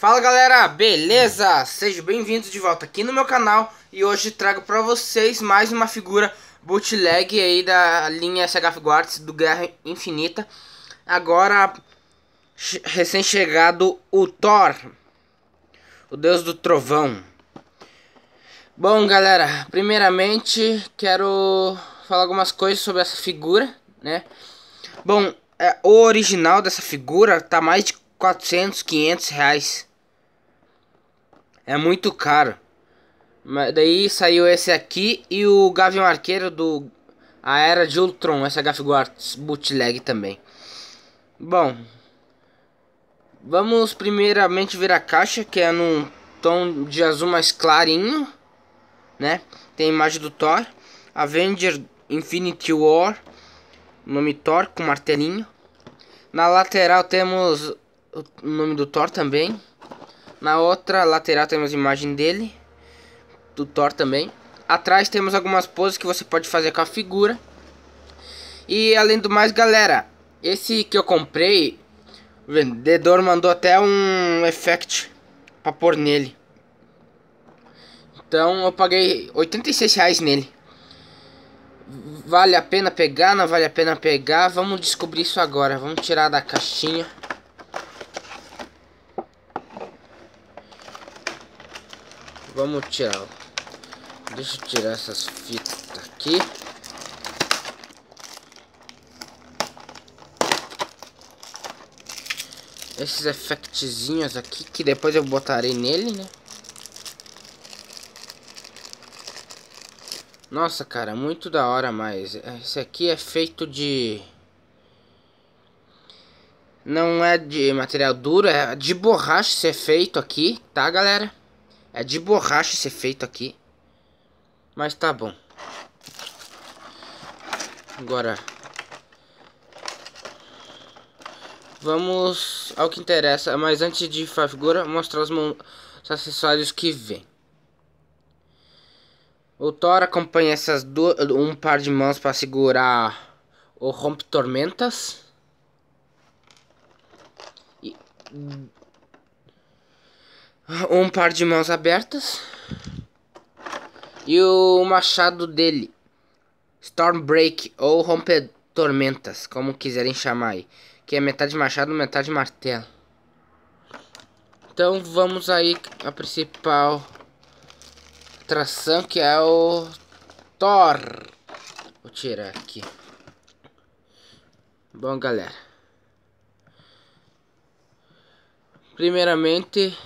Fala galera, beleza? Sejam bem-vindos de volta aqui no meu canal e hoje trago para vocês mais uma figura bootleg aí da linha SH Guards do Guerra Infinita. Agora recém-chegado o Thor, o deus do trovão. Bom, galera, primeiramente quero falar algumas coisas sobre essa figura, né? Bom, é, o original dessa figura tá mais de 400, 500 reais. É muito caro. Mas daí saiu esse aqui e o Gavião Arqueiro do A Era de Ultron, essa Gafiguards bootleg também. Bom, vamos primeiramente ver a caixa, que é num tom de azul mais clarinho, né? Tem a imagem do Thor, Avenger Infinity War, nome Thor com martelinho. Na lateral temos o nome do Thor também, na outra lateral temos imagem dele, do Thor também. Atrás temos algumas poses que você pode fazer com a figura. E além do mais, galera, esse que eu comprei, o vendedor mandou até um effect pra pôr nele. Então eu paguei 86 reais nele. Vale a pena pegar, não vale a pena pegar? Vamos descobrir isso agora. Vamos tirar da caixinha. Vamos tirar. Deixa eu tirar essas fitas aqui. Esses efectezinhos aqui que depois eu botarei nele, né? Nossa, cara, muito da hora, mas esse aqui é feito de... Não é de material duro, é de borracha ser feito aqui, tá, galera? É de borracha esse efeito aqui. Mas tá bom. Agora. Vamos ao que interessa. Mas antes de ir figura, mostrar os, os acessórios que vem. O Thor acompanha essas duas, um par de mãos para segurar o rompe tormentas. E um par de mãos abertas e o machado dele, Stormbreak ou Romper Tormentas, como quiserem chamar aí, que é metade machado, metade martelo. Então vamos aí a principal atração que é o Thor. Vou tirar aqui. Bom, galera. Primeiramente,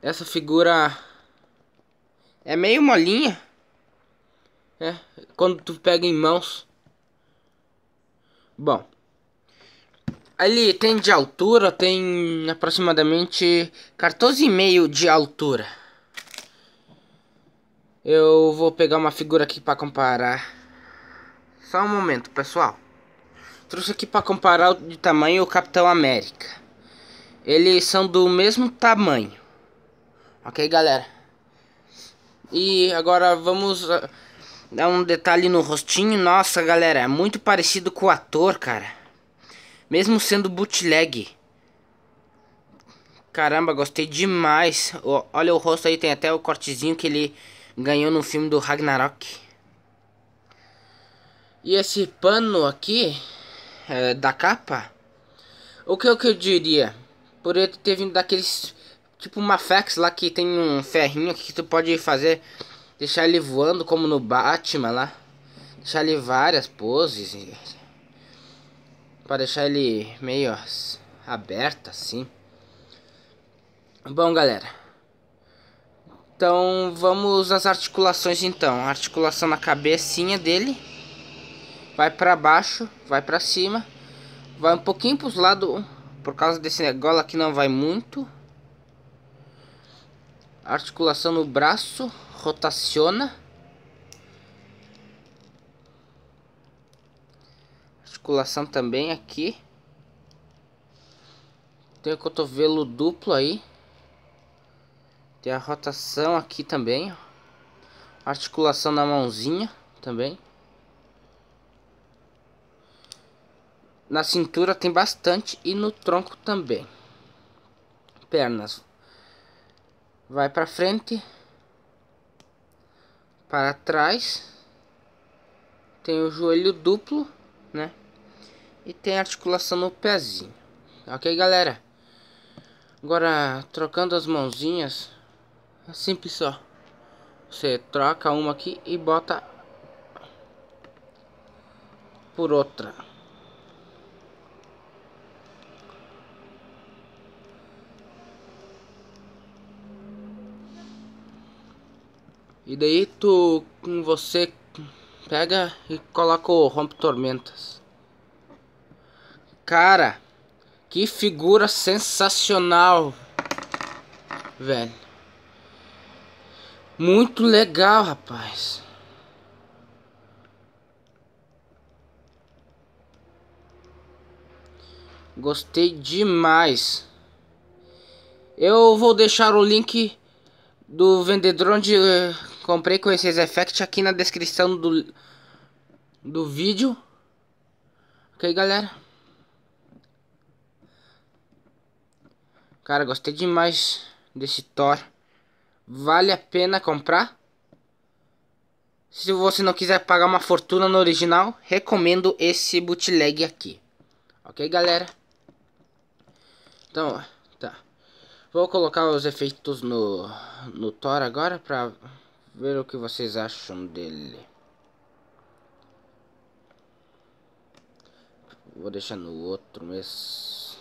essa figura é meio molinha. Né? Quando tu pega em mãos. Bom. ele tem de altura, tem aproximadamente 14,5 de altura. Eu vou pegar uma figura aqui para comparar. Só um momento, pessoal. Trouxe aqui para comparar de tamanho o Capitão América. Eles são do mesmo tamanho. Ok, galera? E agora vamos ah, dar um detalhe no rostinho. Nossa, galera, é muito parecido com o ator, cara. Mesmo sendo bootleg. Caramba, gostei demais. Olha o rosto aí, tem até o cortezinho que ele ganhou no filme do Ragnarok. E esse pano aqui, é, da capa, o que, o que eu diria? Por ele ter vindo daqueles tipo uma fax lá que tem um ferrinho que tu pode fazer, deixar ele voando como no Batman lá. Deixar ele várias poses. Pra deixar ele meio aberto assim. Bom, galera. Então vamos às articulações então. articulação na cabecinha dele. Vai para baixo, vai para cima. Vai um pouquinho pros lados, por causa desse negócio aqui não vai muito articulação no braço, rotaciona. Articulação também aqui. Tem o cotovelo duplo aí. Tem a rotação aqui também. Articulação na mãozinha também. Na cintura tem bastante e no tronco também. Pernas vai para frente, para trás, tem o joelho duplo, né? E tem articulação no pezinho. Ok, galera? Agora, trocando as mãozinhas, é simples só. Você troca uma aqui e bota por outra. E daí tu com você pega e coloca o rompe tormentas. Cara, que figura sensacional, velho. Muito legal, rapaz. Gostei demais. Eu vou deixar o link do vendedor onde eh, Comprei com esses effects aqui na descrição do, do vídeo. Ok, galera? Cara, gostei demais desse Thor. Vale a pena comprar. Se você não quiser pagar uma fortuna no original, recomendo esse bootleg aqui. Ok, galera? Então, tá. Vou colocar os efeitos no, no Thor agora pra ver o que vocês acham dele. Vou deixar no outro mês.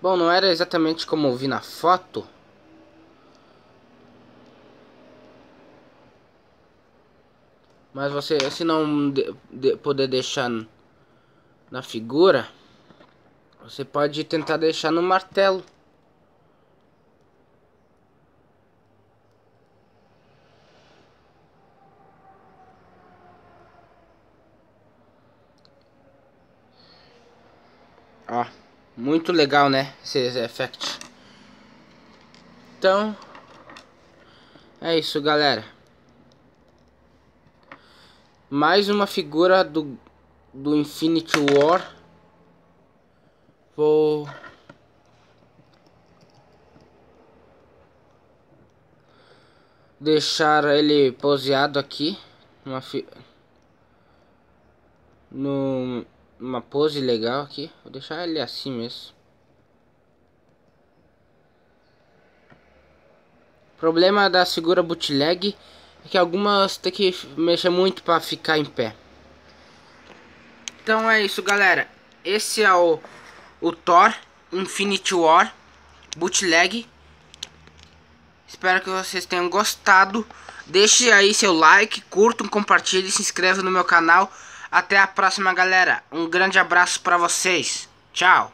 Bom, não era exatamente como eu vi na foto. Mas você, se não de, de, puder deixar na figura, você pode tentar deixar no martelo. Ó, muito legal, né? Esse effect. Então, é isso, galera. Mais uma figura do, do Infinity War. Vou... Deixar ele poseado aqui. uma fi... numa pose legal aqui. Vou deixar ele assim mesmo. Problema da segura bootleg que algumas tem que mexer muito para ficar em pé. Então é isso, galera. Esse é o, o Thor Infinity War Bootleg. Espero que vocês tenham gostado. Deixe aí seu like, curta, compartilhe, se inscreva no meu canal. Até a próxima, galera. Um grande abraço para vocês. Tchau.